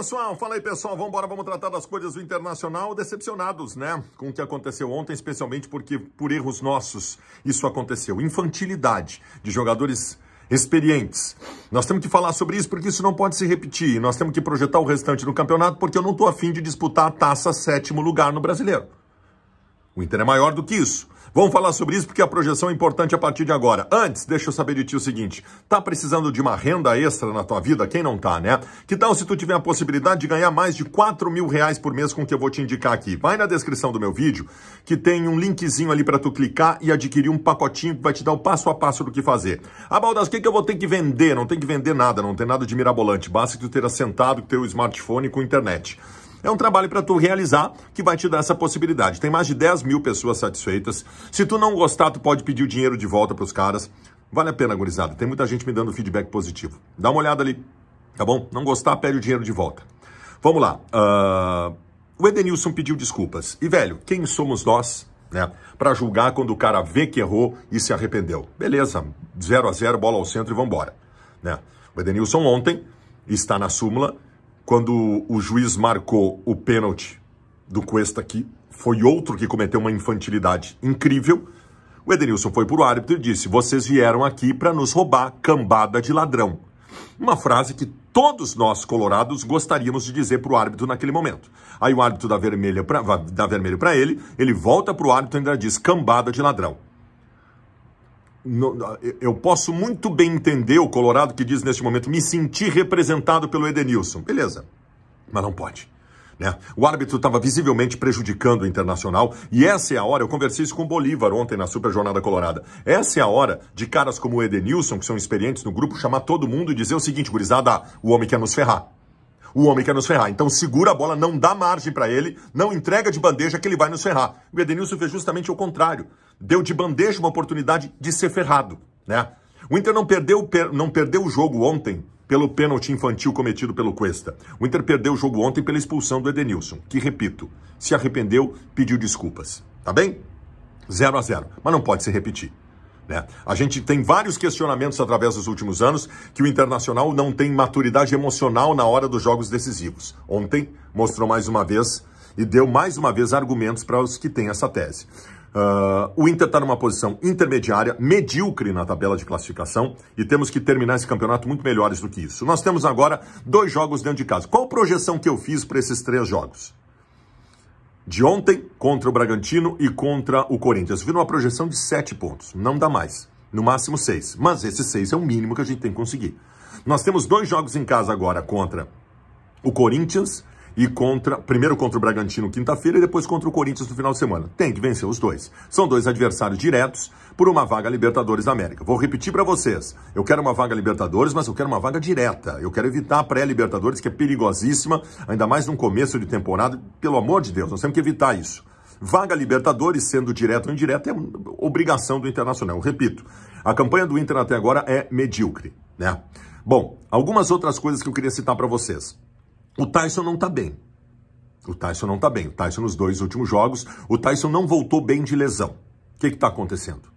pessoal, fala aí pessoal, vamos embora, vamos tratar das coisas do Internacional, decepcionados, né, com o que aconteceu ontem, especialmente porque por erros nossos isso aconteceu, infantilidade de jogadores experientes. Nós temos que falar sobre isso porque isso não pode se repetir, nós temos que projetar o restante do campeonato porque eu não estou afim de disputar a taça sétimo lugar no Brasileiro. O Inter é maior do que isso. Vamos falar sobre isso porque a projeção é importante a partir de agora. Antes, deixa eu saber de ti o seguinte: tá precisando de uma renda extra na tua vida? Quem não tá, né? Que tal se tu tiver a possibilidade de ganhar mais de 4 mil reais por mês com o que eu vou te indicar aqui? Vai na descrição do meu vídeo que tem um linkzinho ali para tu clicar e adquirir um pacotinho que vai te dar o passo a passo do que fazer. Ah, Baldas, o que, que eu vou ter que vender? Não tem que vender nada, não tem nada de mirabolante. Basta que tu tenha sentado o teu smartphone com internet. É um trabalho para tu realizar que vai te dar essa possibilidade. Tem mais de 10 mil pessoas satisfeitas. Se tu não gostar, tu pode pedir o dinheiro de volta para os caras. Vale a pena, gurizada. Tem muita gente me dando feedback positivo. Dá uma olhada ali, tá bom? Não gostar, pede o dinheiro de volta. Vamos lá. Uh... O Edenilson pediu desculpas. E, velho, quem somos nós né? Para julgar quando o cara vê que errou e se arrependeu. Beleza, 0 a 0 bola ao centro e vambora. Né? O Edenilson ontem está na súmula quando o juiz marcou o pênalti do Cuesta aqui, foi outro que cometeu uma infantilidade incrível. O Edenilson foi pro árbitro e disse: Vocês vieram aqui para nos roubar, cambada de ladrão. Uma frase que todos nós colorados gostaríamos de dizer para o árbitro naquele momento. Aí o árbitro dá vermelho para ele, ele volta para o árbitro e ainda diz: cambada de ladrão eu posso muito bem entender o Colorado que diz neste momento me sentir representado pelo Edenilson. Beleza, mas não pode. Né? O árbitro estava visivelmente prejudicando o Internacional e essa é a hora, eu conversei isso com o Bolívar ontem na Super Jornada Colorada, essa é a hora de caras como o Edenilson, que são experientes no grupo, chamar todo mundo e dizer o seguinte, gurizada, o homem quer nos ferrar. O homem quer nos ferrar. Então segura a bola, não dá margem para ele, não entrega de bandeja que ele vai nos ferrar. O Edenilson fez justamente o contrário. Deu de bandeja uma oportunidade de ser ferrado, né? O Inter não perdeu, não perdeu o jogo ontem pelo pênalti infantil cometido pelo Cuesta. O Inter perdeu o jogo ontem pela expulsão do Edenilson, que, repito, se arrependeu, pediu desculpas. Tá bem? 0 a 0 Mas não pode se repetir. Né? A gente tem vários questionamentos através dos últimos anos que o Internacional não tem maturidade emocional na hora dos jogos decisivos. Ontem mostrou mais uma vez e deu mais uma vez argumentos para os que têm essa tese. Uh, o Inter está numa posição intermediária, medíocre na tabela de classificação e temos que terminar esse campeonato muito melhores do que isso. Nós temos agora dois jogos dentro de casa. Qual a projeção que eu fiz para esses três jogos? de ontem contra o Bragantino e contra o Corinthians. Viram uma projeção de 7 pontos, não dá mais. No máximo 6. Mas esses 6 é o mínimo que a gente tem que conseguir. Nós temos dois jogos em casa agora contra o Corinthians e contra, primeiro contra o Bragantino quinta-feira e depois contra o Corinthians no final de semana. Tem que vencer os dois. São dois adversários diretos por uma vaga Libertadores da América. Vou repetir para vocês. Eu quero uma vaga Libertadores, mas eu quero uma vaga direta. Eu quero evitar a pré-Libertadores, que é perigosíssima, ainda mais no começo de temporada. Pelo amor de Deus, nós temos que evitar isso. Vaga Libertadores, sendo direto ou indireto, é obrigação do Internacional. Eu repito, a campanha do Inter até agora é medíocre, né? Bom, algumas outras coisas que eu queria citar para vocês. O Tyson não está bem. O Tyson não está bem. O Tyson nos dois últimos jogos, o Tyson não voltou bem de lesão. O que está acontecendo?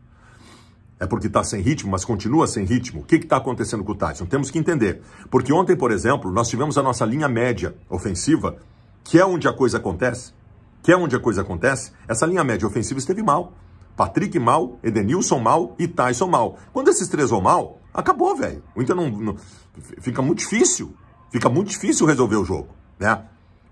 É porque está sem ritmo, mas continua sem ritmo. O que está acontecendo com o Tyson? Temos que entender. Porque ontem, por exemplo, nós tivemos a nossa linha média ofensiva, que é onde a coisa acontece. Que é onde a coisa acontece. Essa linha média ofensiva esteve mal. Patrick mal, Edenilson mal e Tyson mal. Quando esses três vão mal, acabou, velho. Então não, não, fica muito difícil. Fica muito difícil resolver o jogo, né?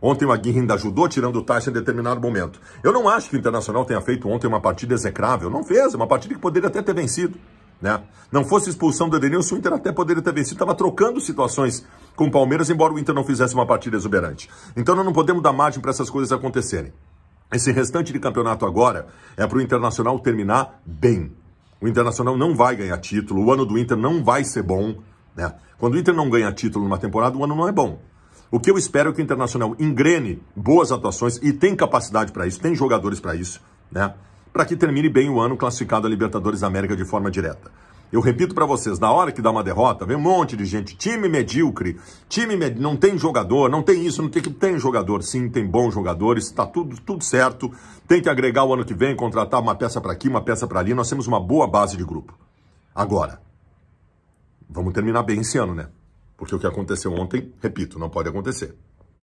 Ontem o Aguirre ainda ajudou tirando o Tyson em determinado momento. Eu não acho que o Internacional tenha feito ontem uma partida execrável. Não fez, é uma partida que poderia até ter vencido. Né? Não fosse expulsão do Edenilson, o Inter até poderia ter vencido. Estava trocando situações com o Palmeiras, embora o Inter não fizesse uma partida exuberante. Então nós não podemos dar margem para essas coisas acontecerem. Esse restante de campeonato agora é para o Internacional terminar bem. O Internacional não vai ganhar título, o ano do Inter não vai ser bom. Né? Quando o Inter não ganha título numa temporada, o ano não é bom. O que eu espero é que o Internacional engrene boas atuações e tem capacidade para isso, tem jogadores para isso, né? para que termine bem o ano classificado a Libertadores da América de forma direta. Eu repito para vocês, na hora que dá uma derrota, vem um monte de gente, time medíocre, time med... não tem jogador, não tem isso, não tem que tem jogador, sim, tem bons jogadores, está tudo tudo certo. Tem que agregar o ano que vem, contratar uma peça para aqui, uma peça para ali. Nós temos uma boa base de grupo. Agora, Vamos terminar bem esse ano, né? Porque o que aconteceu ontem, repito, não pode acontecer.